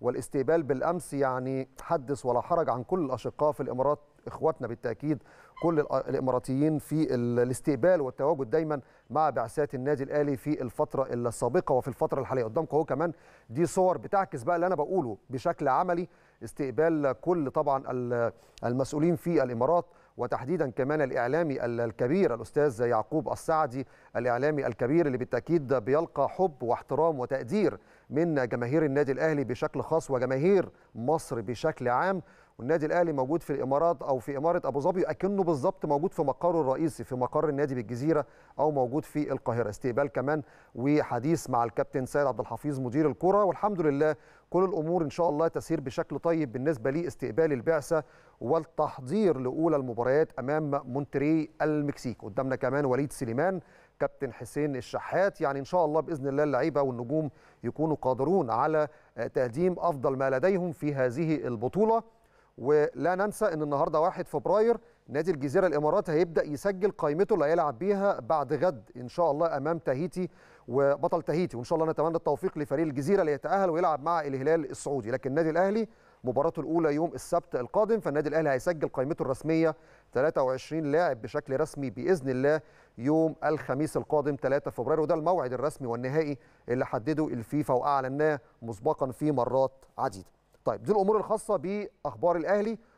والاستقبال بالامس يعني حدث ولا حرج عن كل الاشقاء في الامارات اخواتنا بالتاكيد كل الاماراتيين في الاستقبال والتواجد دايما مع بعثات النادي الاهلي في الفتره السابقه وفي الفتره الحاليه قدامكم اهو كمان دي صور بتعكس بقى اللي انا بقوله بشكل عملي استقبال كل طبعا المسؤولين في الامارات وتحديدا كمان الإعلامي الكبير الأستاذ يعقوب السعدي الإعلامي الكبير اللي بالتأكيد بيلقى حب واحترام وتقدير من جماهير النادي الأهلي بشكل خاص وجماهير مصر بشكل عام والنادي الاهلي موجود في الامارات او في اماره ابو ظبي اكنه بالظبط موجود في مقره الرئيسي في مقر النادي بالجزيره او موجود في القاهره استقبال كمان وحديث مع الكابتن سيد عبد الحفيظ مدير الكره والحمد لله كل الامور ان شاء الله تسير بشكل طيب بالنسبه لاستقبال البعثه والتحضير لاولى المباريات امام مونتري المكسيك قدامنا كمان وليد سليمان كابتن حسين الشحات يعني ان شاء الله باذن الله اللعيبه والنجوم يكونوا قادرون على تقديم افضل ما لديهم في هذه البطوله ولا ننسى ان النهارده 1 فبراير نادي الجزيره الامارات هيبدا يسجل قائمته اللي هيلعب بيها بعد غد ان شاء الله امام تاهيتي وبطل تاهيتي وان شاء الله نتمنى التوفيق لفريق الجزيره اللي يتاهل ويلعب مع الهلال السعودي لكن النادي الاهلي مباراته الاولى يوم السبت القادم فالنادي الاهلي هيسجل قائمته الرسميه 23 لاعب بشكل رسمي باذن الله يوم الخميس القادم 3 فبراير وده الموعد الرسمي والنهائي اللي حدده الفيفا واعلناه مسبقا في مرات عديده طيب دي الامور الخاصه باخبار الاهلي